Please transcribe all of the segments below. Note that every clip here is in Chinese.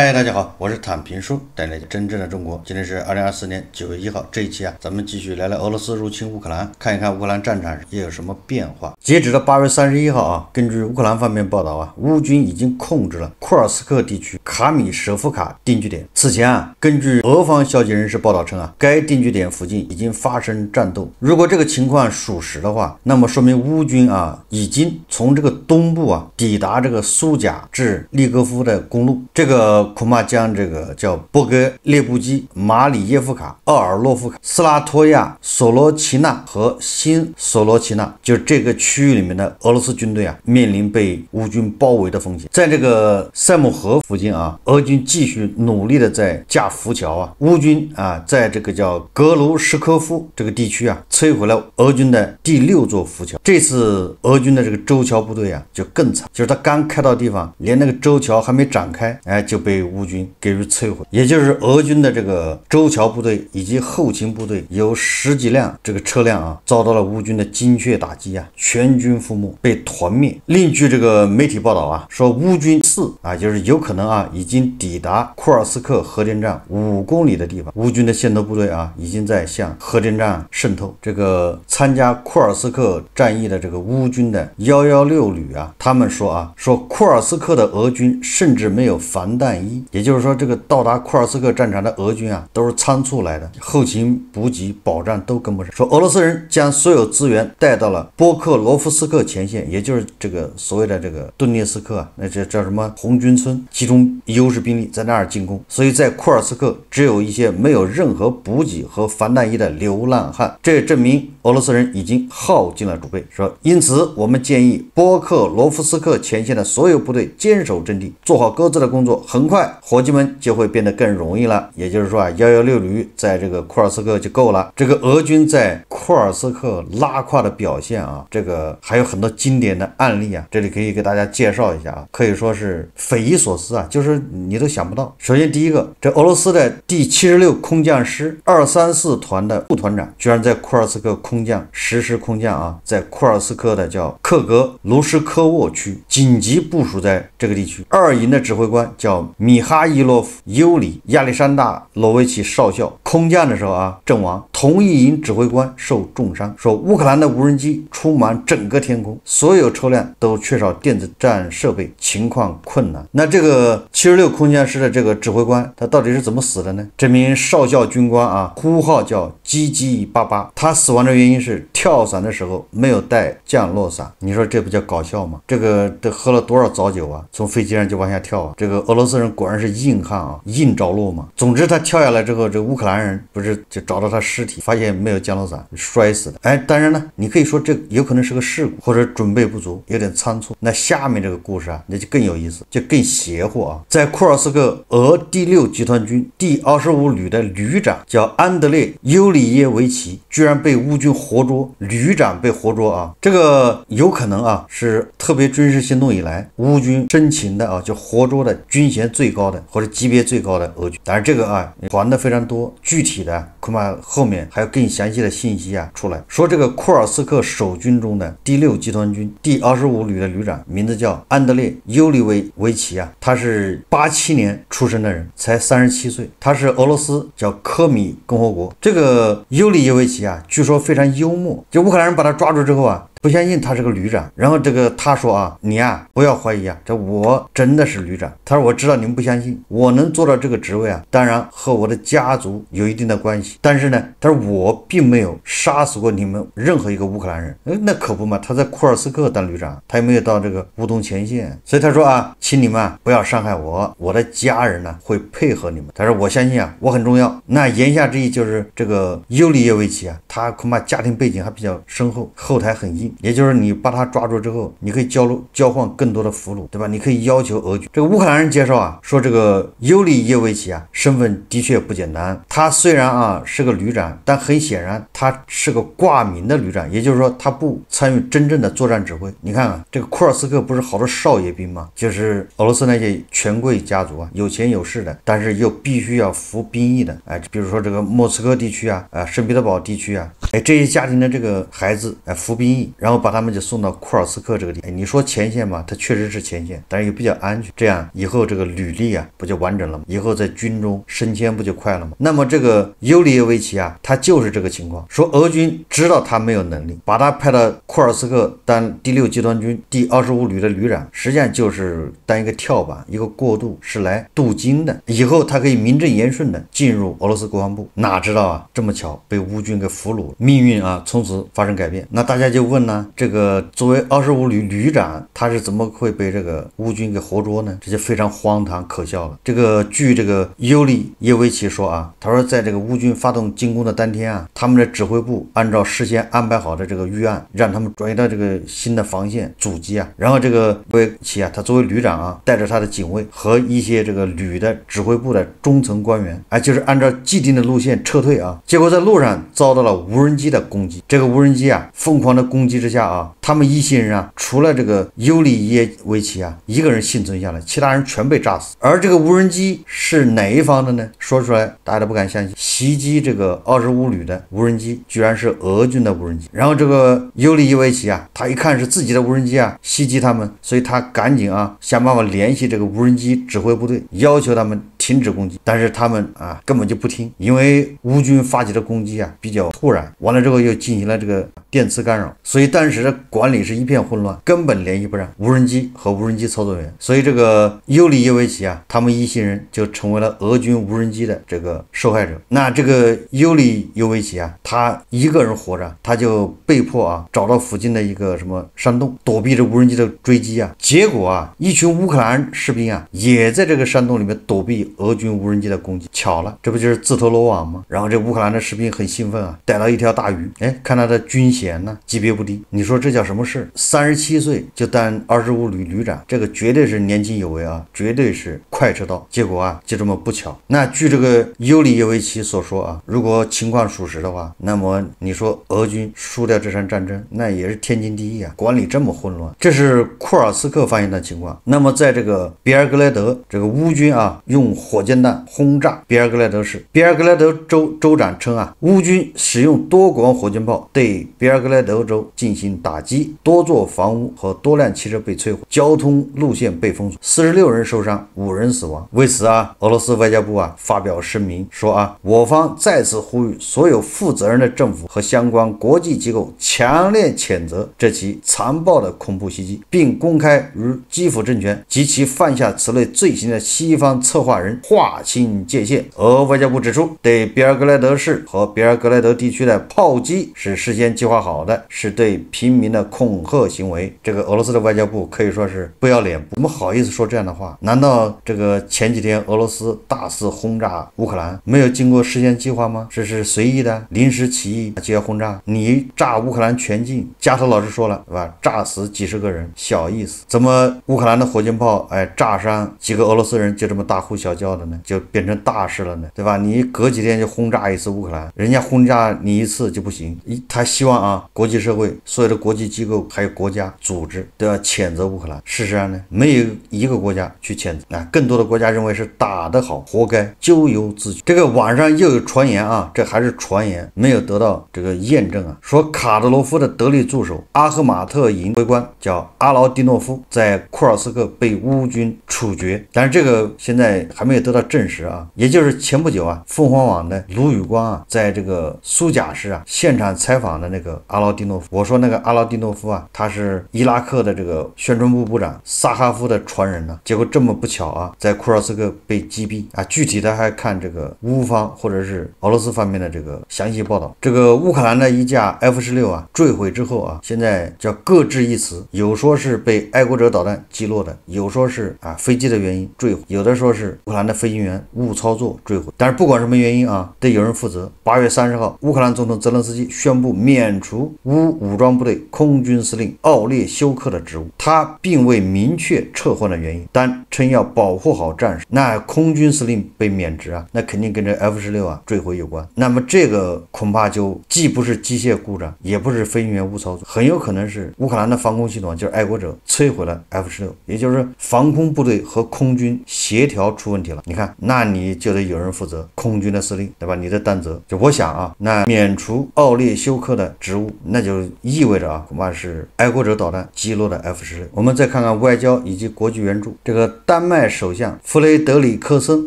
嗨，大家好，我是坦平叔，带来真正的中国。今天是二零二四年九月一号，这一期啊，咱们继续聊聊俄罗斯入侵乌克兰，看一看乌克兰战场又有什么变化。截止到八月三十一号啊，根据乌克兰方面报道啊，乌军已经控制了库尔斯克地区卡米舍夫卡定居点。此前啊，根据俄方消息人士报道称啊，该定居点附近已经发生战斗。如果这个情况属实的话，那么说明乌军啊已经从这个东部啊抵达这个苏贾至利戈夫的公路，这个。恐怕将这个叫博格列布基、马里耶夫卡、奥尔洛夫卡、斯拉托亚、索罗奇纳和新索罗奇纳，就是这个区域里面的俄罗斯军队啊，面临被乌军包围的风险。在这个塞姆河附近啊，俄军继续努力的在架浮桥啊，乌军啊，在这个叫格卢什科夫这个地区啊，摧毁了俄军的第六座浮桥。这次俄军的这个舟桥部队啊，就更惨，就是他刚开到地方，连那个舟桥还没展开，哎，就被。给乌军给予摧毁，也就是俄军的这个舟桥部队以及后勤部队，有十几辆这个车辆啊，遭到了乌军的精确打击啊，全军覆没，被团灭。另据这个媒体报道啊，说乌军四啊，就是有可能啊，已经抵达库尔斯克核电站五公里的地方，乌军的先头部队啊，已经在向核电站渗透。这个参加库尔斯克战役的这个乌军的幺幺六旅啊，他们说啊，说库尔斯克的俄军甚至没有防弹。一，也就是说，这个到达库尔斯克战场的俄军啊，都是仓促来的，后勤补给保障都跟不上。说俄罗斯人将所有资源带到了波克罗夫斯克前线，也就是这个所谓的这个顿涅斯克啊，那这叫什么红军村，集中优势兵力在那儿进攻。所以在库尔斯克只有一些没有任何补给和防弹衣的流浪汉。这也证明俄罗斯人已经耗尽了储备。说，因此我们建议波克罗夫斯克前线的所有部队坚守阵地，做好各自的工作，很。快，伙计们就会变得更容易了。也就是说啊，幺幺六旅在这个库尔斯克就够了。这个俄军在库尔斯克拉胯的表现啊，这个还有很多经典的案例啊，这里可以给大家介绍一下啊，可以说是匪夷所思啊，就是你都想不到。首先第一个，这俄罗斯的第七十六空降师二三四团的副团长，居然在库尔斯克空降实施空降啊，在库尔斯克的叫克格卢什科沃区紧急部署在这个地区，二营的指挥官叫。米哈伊洛夫、尤里、亚历山大·罗维奇少校空降的时候啊，阵亡；同一营指挥官受重伤。说乌克兰的无人机充满整个天空，所有车辆都缺少电子战设备，情况困难。那这个七十六空降师的这个指挥官，他到底是怎么死的呢？这名少校军官啊，呼号叫“叽叽巴巴”，他死亡的原因是跳伞的时候没有带降落伞。你说这不叫搞笑吗？这个得喝了多少早酒啊？从飞机上就往下跳啊？这个俄罗斯人。果然是硬汉啊，硬着陆嘛。总之，他跳下来之后，这乌克兰人不是就找到他尸体，发现没有降落伞，摔死的。哎，当然呢，你可以说这有可能是个事故，或者准备不足，有点仓促。那下面这个故事啊，那就更有意思，就更邪乎啊！在库尔斯克，俄第六集团军第二十五旅的旅长叫安德烈·尤里耶维奇，居然被乌军活捉。旅长被活捉啊，这个有可能啊，是特别军事行动以来，乌军生擒的啊，就活捉的军衔最。最高的或者级别最高的俄军，但是这个啊，还的非常多，具体的恐怕后面还有更详细的信息啊，出来。说这个库尔斯克守军中的第六集团军第二十五旅的旅长，名字叫安德烈·尤里维维奇啊，他是八七年出生的人，才三十七岁，他是俄罗斯叫科米共和国这个尤里耶维奇啊，据说非常幽默，就乌克兰人把他抓住之后啊。不相信他是个旅长，然后这个他说啊，你啊不要怀疑啊，这我真的是旅长。他说我知道你们不相信，我能做到这个职位啊，当然和我的家族有一定的关系。但是呢，他说我并没有杀死过你们任何一个乌克兰人。哎，那可不嘛，他在库尔斯克当旅长，他也没有到这个乌东前线，所以他说啊，请你们啊不要伤害我，我的家人呢会配合你们。他说我相信啊，我很重要。那言下之意就是这个尤里耶维奇啊，他恐怕家庭背景还比较深厚，后台很硬。也就是你把他抓住之后，你可以交交换更多的俘虏，对吧？你可以要求俄军。这个乌克兰人介绍啊，说这个尤里耶维奇啊，身份的确不简单。他虽然啊是个旅长，但很显然他是个挂名的旅长，也就是说他不参与真正的作战指挥。你看啊，这个库尔斯克不是好多少爷兵吗？就是俄罗斯那些权贵家族啊，有钱有势的，但是又必须要服兵役的。哎，比如说这个莫斯科地区啊，啊圣彼得堡地区啊，哎这些家庭的这个孩子，哎服兵役。然后把他们就送到库尔斯克这个地方。你说前线吧，它确实是前线，但是又比较安全。这样以后这个履历啊，不就完整了吗？以后在军中升迁不就快了吗？那么这个尤里耶维奇啊，他就是这个情况。说俄军知道他没有能力，把他派到库尔斯克当第六集团军第二十五旅的旅长，实际上就是当一个跳板，一个过渡，是来镀金的。以后他可以名正言顺的进入俄罗斯国防部。哪知道啊，这么巧被乌军给俘虏，命运啊从此发生改变。那大家就问了。这个作为二十五旅旅长，他是怎么会被这个乌军给活捉呢？这就非常荒唐可笑了。这个据这个尤里耶维奇说啊，他说在这个乌军发动进攻的当天啊，他们的指挥部按照事先安排好的这个预案，让他们转移到这个新的防线阻击啊。然后这个叶维奇啊，他作为旅长啊，带着他的警卫和一些这个旅的指挥部的中层官员，哎，就是按照既定的路线撤退啊。结果在路上遭到了无人机的攻击，这个无人机啊，疯狂的攻击。之下啊，他们一行人啊，除了这个尤里耶维奇啊一个人幸存下来，其他人全被炸死。而这个无人机是哪一方的呢？说出来大家都不敢相信，袭击这个二十五旅的无人机居然是俄军的无人机。然后这个尤里耶维奇啊，他一看是自己的无人机啊袭击他们，所以他赶紧啊想办法联系这个无人机指挥部队，要求他们。停止攻击，但是他们啊根本就不听，因为乌军发起的攻击啊比较突然，完了之后又进行了这个电磁干扰，所以当时的管理是一片混乱，根本联系不上无人机和无人机操作员，所以这个尤里耶维奇啊，他们一行人就成为了俄军无人机的这个受害者。那这个尤里尤维奇啊，他一个人活着，他就被迫啊找到附近的一个什么山洞躲避着无人机的追击啊，结果啊一群乌克兰士兵啊也在这个山洞里面躲避。俄军无人机的攻击，巧了，这不就是自投罗网吗？然后这乌克兰的士兵很兴奋啊，逮到一条大鱼。哎，看他的军衔呢，级别不低。你说这叫什么事？三十七岁就当二十五旅旅长，这个绝对是年轻有为啊，绝对是快车道。结果啊，就这么不巧。那据这个尤里耶维奇所说啊，如果情况属实的话，那么你说俄军输掉这场战争，那也是天经地义啊。管理这么混乱，这是库尔斯克发现的情况。那么在这个比尔格莱德，这个乌军啊用。火箭弹轰炸比尔格莱德市，比尔格莱德州州长称啊，乌军使用多管火箭炮对比尔格莱德州进行打击，多座房屋和多辆汽车被摧毁，交通路线被封锁，四十六人受伤，五人死亡。为此啊，俄罗斯外交部啊发表声明说啊，我方再次呼吁所有负责任的政府和相关国际机构强烈谴责这起残暴的恐怖袭击，并公开与基辅政权及其犯下此类罪行的西方策划人。划清界限，俄外交部指出，对比尔格莱德市和比尔格莱德地区的炮击是事先计划好的，是对平民的恐吓行为。这个俄罗斯的外交部可以说是不要脸，怎么好意思说这样的话？难道这个前几天俄罗斯大肆轰炸乌克兰没有经过事先计划吗？这是随意的临时起意就要轰炸？你炸乌克兰全境，加特老师说了，对吧？炸死几十个人小意思，怎么乌克兰的火箭炮哎炸伤几个俄罗斯人就这么大呼小叫？要的呢，就变成大事了呢，对吧？你隔几天就轰炸一次乌克兰，人家轰炸你一次就不行。一他希望啊，国际社会所有的国际机构还有国家组织都要谴责乌克兰。事实上呢，没有一个国家去谴责啊，更多的国家认为是打得好，活该，咎由自取。这个网上又有传言啊，这还是传言，没有得到这个验证啊。说卡德罗夫的得力助手阿赫马特营回官叫阿劳迪诺夫，在库尔斯克被乌军处决。但是这个现在还没。也得到证实啊，也就是前不久啊，凤凰网的卢宇光啊，在这个苏贾市啊现场采访的那个阿劳丁诺夫。我说那个阿劳丁诺夫啊，他是伊拉克的这个宣传部部长萨哈夫的传人呢。结果这么不巧啊，在库尔斯克被击毙啊。具体的还看这个乌方或者是俄罗斯方面的这个详细报道。这个乌克兰的一架 F 十六啊坠毁之后啊，现在叫各执一词，有说是被爱国者导弹击落的，有说是啊飞机的原因坠毁，有的说是乌克兰。的飞行员误操作坠毁，但是不管什么原因啊，得有人负责。八月三十号，乌克兰总统泽连斯基宣布免除乌武装部队空军司令奥列休克的职务，他并未明确撤换的原因，但称要保护好战士。那空军司令被免职啊，那肯定跟这 F 十六啊坠毁有关。那么这个恐怕就既不是机械故障，也不是飞行员误操作，很有可能是乌克兰的防空系统就是爱国者摧毁了 F 十六，也就是防空部队和空军协调出问题。你看，那你就得有人负责，空军的司令，对吧？你得担责。就我想啊，那免除奥列休克的职务，那就意味着啊，恐怕是爱国者导弹击落的 F 十六。我们再看看外交以及国际援助。这个丹麦首相弗雷德里克森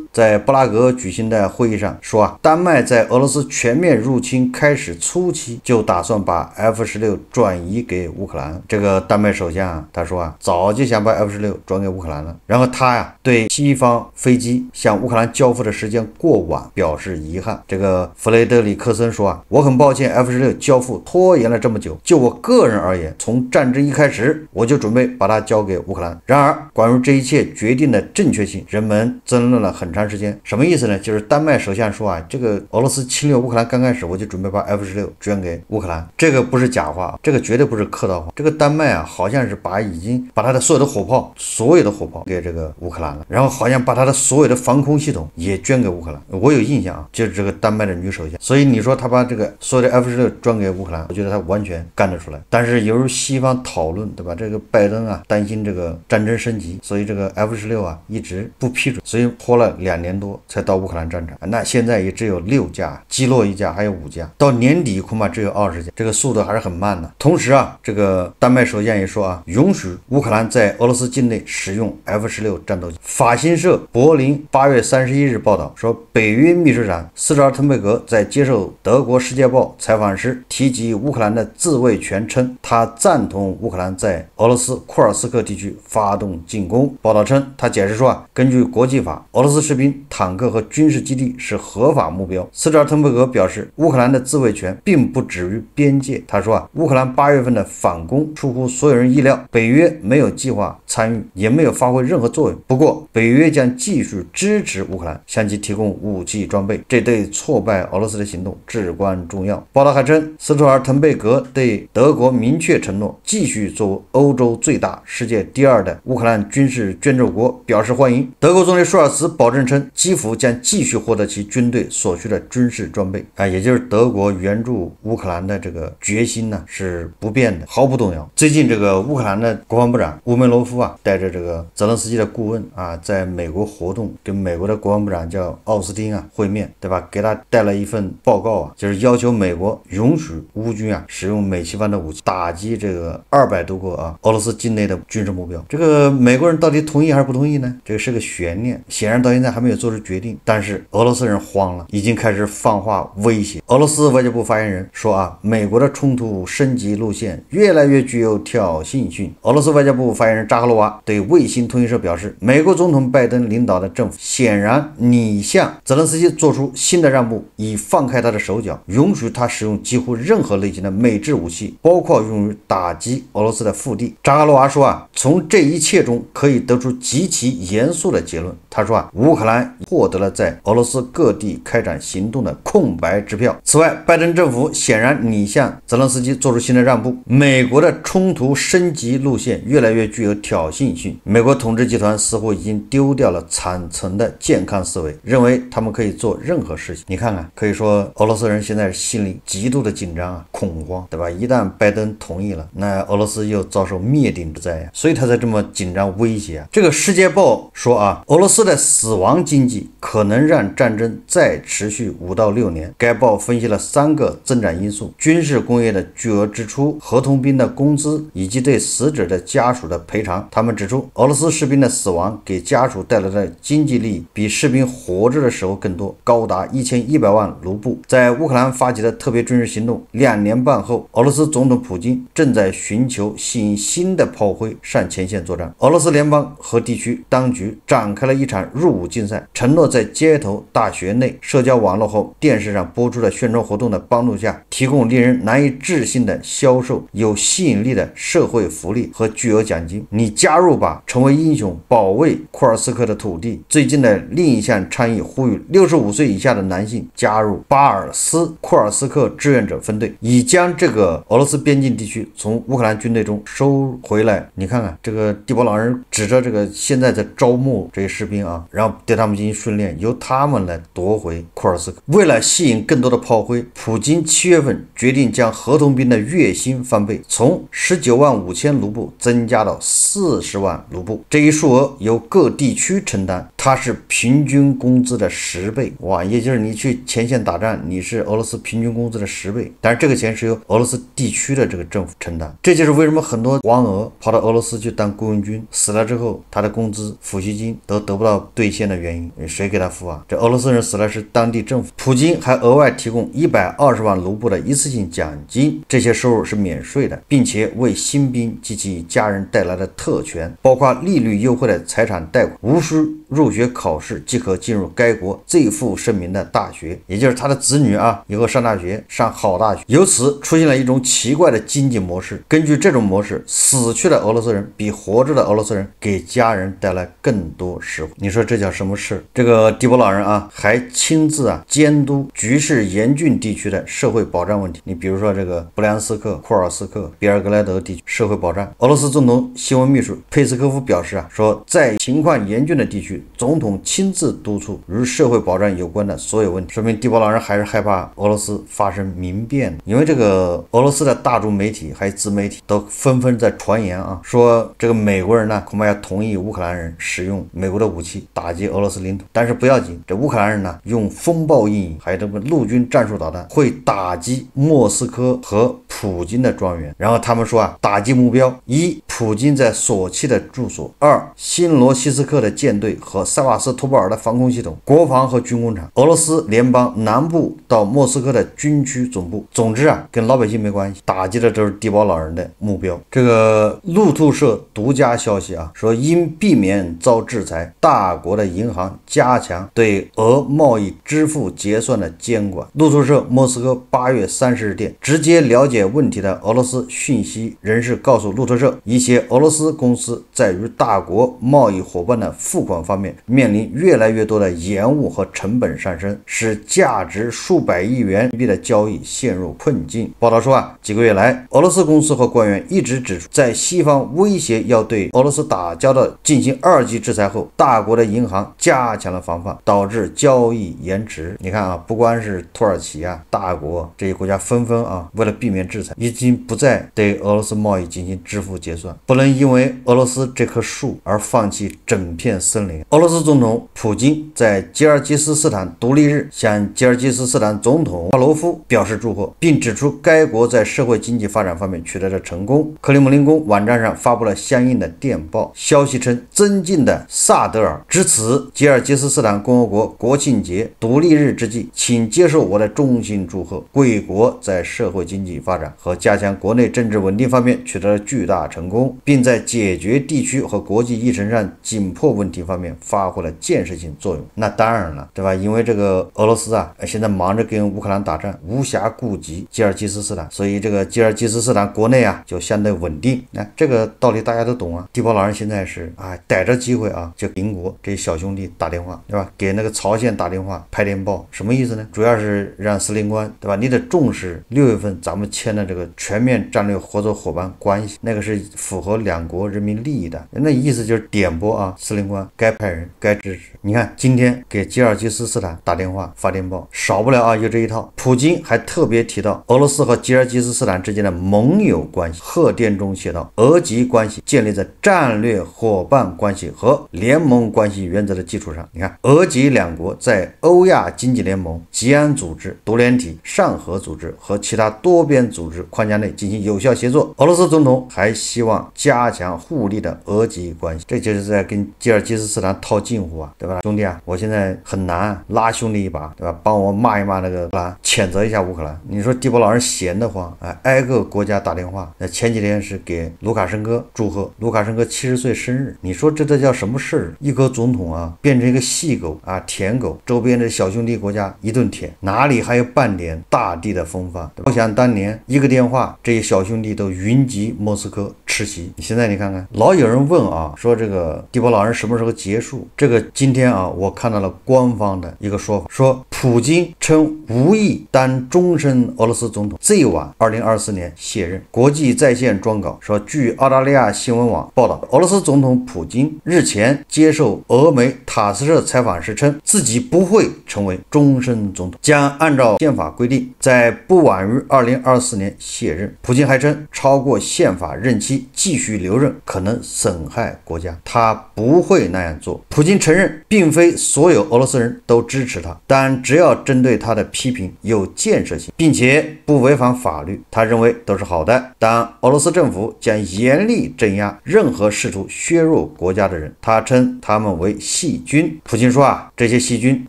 在布拉格举行的会议上说啊，丹麦在俄罗斯全面入侵开始初期就打算把 F 十六转移给乌克兰。这个丹麦首相啊，他说啊，早就想把 F 十六转给乌克兰了。然后他呀，对西方飞机。向乌克兰交付的时间过晚表示遗憾。这个弗雷德里克森说啊，我很抱歉，F 十六交付拖延了这么久。就我个人而言，从战争一开始，我就准备把它交给乌克兰。然而，关于这一切决定的正确性，人们争论了很长时间。什么意思呢？就是丹麦首相说啊，这个俄罗斯侵略乌克兰刚开始，我就准备把 F 十六捐给乌克兰。这个不是假话，这个绝对不是客套话。这个丹麦啊，好像是把已经把他的所有的火炮，所有的火炮给这个乌克兰了，然后好像把他的所所有的防空系统也捐给乌克兰，我有印象啊，就是这个丹麦的女首相。所以你说他把这个所有的 F 十六捐给乌克兰，我觉得他完全干得出来。但是由于西方讨论，对吧？这个拜登啊，担心这个战争升级，所以这个 F 十六啊一直不批准，所以拖了两年多才到乌克兰战场。那现在也只有六架，击落一架，还有五架，到年底恐怕只有二十架，这个速度还是很慢的。同时啊，这个丹麦首相也说啊，允许乌克兰在俄罗斯境内使用 F 十六战斗机。法新社柏林。八月三十一日报道说，北约秘书长斯特尔滕贝格在接受德国《世界报》采访时提及乌克兰的自卫权，称他赞同乌克兰在俄罗斯库尔斯克地区发动进攻。报道称，他解释说啊，根据国际法，俄罗斯士兵、坦克和军事基地是合法目标。斯特尔滕贝格表示，乌克兰的自卫权并不止于边界。他说啊，乌克兰八月份的反攻出乎所有人意料，北约没有计划参与，也没有发挥任何作用。不过，北约将继续。支持乌克兰，向其提供武器装备，这对挫败俄罗斯的行动至关重要。报道还称，斯图尔滕贝格对德国明确承诺，继续做欧洲最大、世界第二的乌克兰军事捐助国表示欢迎。德国总理舒尔茨保证称，基辅将继续获得其军队所需的军事装备。啊，也就是德国援助乌克兰的这个决心呢，是不变的，毫不动摇。最近，这个乌克兰的国防部长乌梅罗夫啊，带着这个泽伦斯基的顾问啊，在美国活动。跟美国的国防部长叫奥斯汀啊会面对吧？给他带了一份报告啊，就是要求美国允许乌军啊使用美西方的武器打击这个二百多个啊俄罗斯境内的军事目标。这个美国人到底同意还是不同意呢？这个是个悬念。显然到现在还没有做出决定。但是俄罗斯人慌了，已经开始放话威胁。俄罗斯外交部发言人说啊，美国的冲突升级路线越来越具有挑衅性。俄罗斯外交部发言人扎赫罗娃对卫星通讯社表示，美国总统拜登领导的政府显然你向泽连斯基做出新的让步，以放开他的手脚，允许他使用几乎任何类型的美制武器，包括用于打击俄罗斯的腹地。扎哈罗娃说啊，从这一切中可以得出极其严肃的结论。他说啊，乌克兰获得了在俄罗斯各地开展行动的空白支票。此外，拜登政府显然拟向泽连斯基做出新的让步，美国的冲突升级路线越来越具有挑衅性。美国统治集团似乎已经丢掉了惨。层的健康思维，认为他们可以做任何事情。你看看，可以说俄罗斯人现在心里极度的紧张啊，恐慌，对吧？一旦拜登同意了，那俄罗斯又遭受灭顶之灾呀，所以他才这么紧张，威胁啊。《这个世界报》说啊，俄罗斯的死亡经济可能让战争再持续五到六年。该报分析了三个增长因素：军事工业的巨额支出、合同兵的工资以及对死者的家属的赔偿。他们指出，俄罗斯士兵的死亡给家属带来的经经济利益比士兵活着的时候更多，高达一千一百万卢布。在乌克兰发起的特别军事行动两年半后，俄罗斯总统普京正在寻求吸引新的炮灰上前线作战。俄罗斯联邦和地区当局展开了一场入伍竞赛，承诺在街头、大学内、社交网络和电视上播出的宣传活动的帮助下，提供令人难以置信的销售、有吸引力的社会福利和巨额奖金。你加入吧，成为英雄，保卫库尔斯克的土地。最近的另一项倡议呼吁六十五岁以下的男性加入巴尔斯库尔斯克志愿者分队，以将这个俄罗斯边境地区从乌克兰军队中收回来。你看看这个地波老人指着这个现在在招募这些士兵啊，然后对他们进行训练，由他们来夺回库尔斯克。为了吸引更多的炮灰，普京七月份决定将合同兵的月薪翻倍，从十九万五千卢布增加到四十万卢布，这一数额由各地区承担。他是平均工资的十倍哇！也就是你去前线打仗，你是俄罗斯平均工资的十倍，但是这个钱是由俄罗斯地区的这个政府承担。这就是为什么很多王俄跑到俄罗斯去当雇佣军，死了之后他的工资、抚恤金都得不到兑现的原因。谁给他付啊？这俄罗斯人死了是当地政府。普京还额外提供一百二十万卢布的一次性奖金，这些收入是免税的，并且为新兵及其家人带来的特权，包括利率优惠的财产贷款，无需入。入学考试即可进入该国最负盛名的大学，也就是他的子女啊，以后上大学上好大学。由此出现了一种奇怪的经济模式。根据这种模式，死去的俄罗斯人比活着的俄罗斯人给家人带来更多实惠。你说这叫什么事？这个迪波老人啊，还亲自啊监督局势严峻地区的社会保障问题。你比如说这个布良斯克、库尔斯克、比尔格莱德地区社会保障。俄罗斯总统新闻秘书佩斯科夫表示啊，说在情况严峻的地区。总统亲自督促与社会保障有关的所有问题，说明地波佬人还是害怕俄罗斯发生民变因为这个俄罗斯的大众媒体还有自媒体都纷纷在传言啊，说这个美国人呢恐怕要同意乌克兰人使用美国的武器打击俄罗斯领土。但是不要紧，这乌克兰人呢用风暴阴影还有这个陆军战术导弹会打击莫斯科和普京的庄园。然后他们说啊，打击目标一，普京在索契的住所；二，新罗西斯克的舰队和。塞瓦斯托波尔的防空系统、国防和军工厂、俄罗斯联邦南部到莫斯科的军区总部。总之啊，跟老百姓没关系，打击的都是低保老人的目标。这个路透社独家消息啊，说因避免遭制裁，大国的银行加强对俄贸易支付结算的监管。路透社莫斯科八月三十日电，直接了解问题的俄罗斯讯息人士告诉路透社，一些俄罗斯公司在与大国贸易伙伴的付款方面。面临越来越多的延误和成本上升，使价值数百亿元币的交易陷入困境。报道说啊，几个月来，俄罗斯公司和官员一直指出，在西方威胁要对俄罗斯打交道进行二级制裁后，大国的银行加强了防范，导致交易延迟。你看啊，不光是土耳其啊，大国这些国家纷纷啊，为了避免制裁，已经不再对俄罗斯贸易进行支付结算。不能因为俄罗斯这棵树而放弃整片森林。俄罗。俄罗斯总统普京在吉尔吉斯斯坦独立日向吉尔吉斯斯坦总统卡罗夫表示祝贺，并指出该国在社会经济发展方面取得了成功。克里姆林宫网站上发布了相应的电报消息称：“尊敬的萨德尔，值此吉尔吉斯斯坦共和国国庆节独立日之际，请接受我的衷心祝贺。贵国在社会经济发展和加强国内政治稳定方面取得了巨大成功，并在解决地区和国际议程上紧迫问题方面。”发挥了建设性作用，那当然了，对吧？因为这个俄罗斯啊，现在忙着跟乌克兰打仗，无暇顾及吉尔吉斯斯坦，所以这个吉尔吉斯斯坦国内啊就相对稳定。那这个道理大家都懂啊。地包老人现在是啊逮着机会啊就邻国这小兄弟打电话，对吧？给那个朝鲜打电话拍电报，什么意思呢？主要是让司令官，对吧？你得重视六月份咱们签的这个全面战略合作伙伴关系，那个是符合两国人民利益的。那意思就是点拨啊，司令官该派人。该支持。你看，今天给吉尔吉斯斯坦打电话发电报，少不了啊，就这一套。普京还特别提到俄罗斯和吉尔吉斯斯坦之间的盟友关系。贺电中写道：“俄吉关系建立在战略伙伴关系和联盟关系原则的基础上。”你看，俄吉两国在欧亚经济联盟、吉安组织、独联体、上合组织和其他多边组织框架内进行有效协作。俄罗斯总统还希望加强互利的俄吉关系。这就是在跟吉尔吉斯斯坦讨。套近乎啊，对吧，兄弟啊，我现在很难拉兄弟一把，对吧？帮我骂一骂那个，谴责一下乌克兰。你说帝国老人闲得慌啊，挨个国家打电话。那前几天是给卢卡申科祝贺，卢卡申科七十岁生日。你说这都叫什么事儿？一个总统啊，变成一个细狗啊，舔狗，周边的小兄弟国家一顿舔，哪里还有半点大地的风范？我想当年一个电话，这些小兄弟都云集莫斯科吃席。现在你看看，老有人问啊，说这个帝国老人什么时候结束？这个今天啊，我看到了官方的一个说法，说普京称无意当终身俄罗斯总统，最晚二零二四年卸任。国际在线撰稿说，据澳大利亚新闻网报道，俄罗斯总统普京日前接受俄媒塔斯社采访时称，自己不会成为终身总统，将按照宪法规定，在不晚于二零二四年卸任。普京还称，超过宪法任期继续留任可能损害国家，他不会那样做。普京承认，并非所有俄罗斯人都支持他，但只要针对他的批评有建设性，并且不违反法律，他认为都是好的。但俄罗斯政府将严厉镇压任何试图削弱国家的人，他称他们为细菌。普京说啊，这些细菌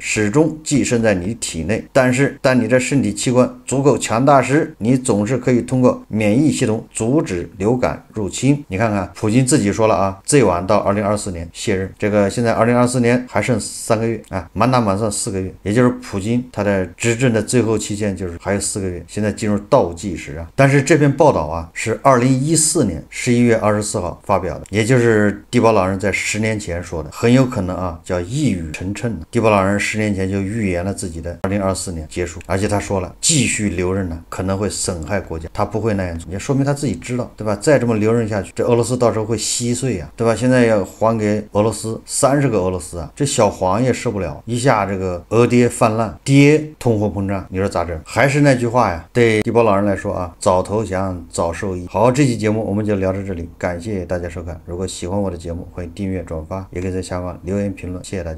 始终寄生在你体内，但是当你的身体器官足够强大时，你总是可以通过免疫系统阻止流感入侵。你看看，普京自己说了啊，最晚到二零二四年卸任。这个现在。二零二四年还剩三个月啊，满打满算四个月，也就是普京他的执政的最后期限就是还有四个月，现在进入倒计时啊。但是这篇报道啊是二零一四年十一月二十四号发表的，也就是地包老人在十年前说的，很有可能啊叫一语成谶了。地老人十年前就预言了自己的二零二四年结束，而且他说了，继续留任呢可能会损害国家，他不会那样做，也说明他自己知道，对吧？再这么留任下去，这俄罗斯到时候会稀碎呀，对吧？现在要还给俄罗斯三十。这个俄罗斯啊，这小黄也受不了，一下这个俄跌泛滥，跌通货膨胀，你说咋整？还是那句话呀，对低保老人来说啊，早投降早受益。好，这期节目我们就聊到这里，感谢大家收看。如果喜欢我的节目，欢迎订阅转发，也可以在下方留言评论，谢谢大家。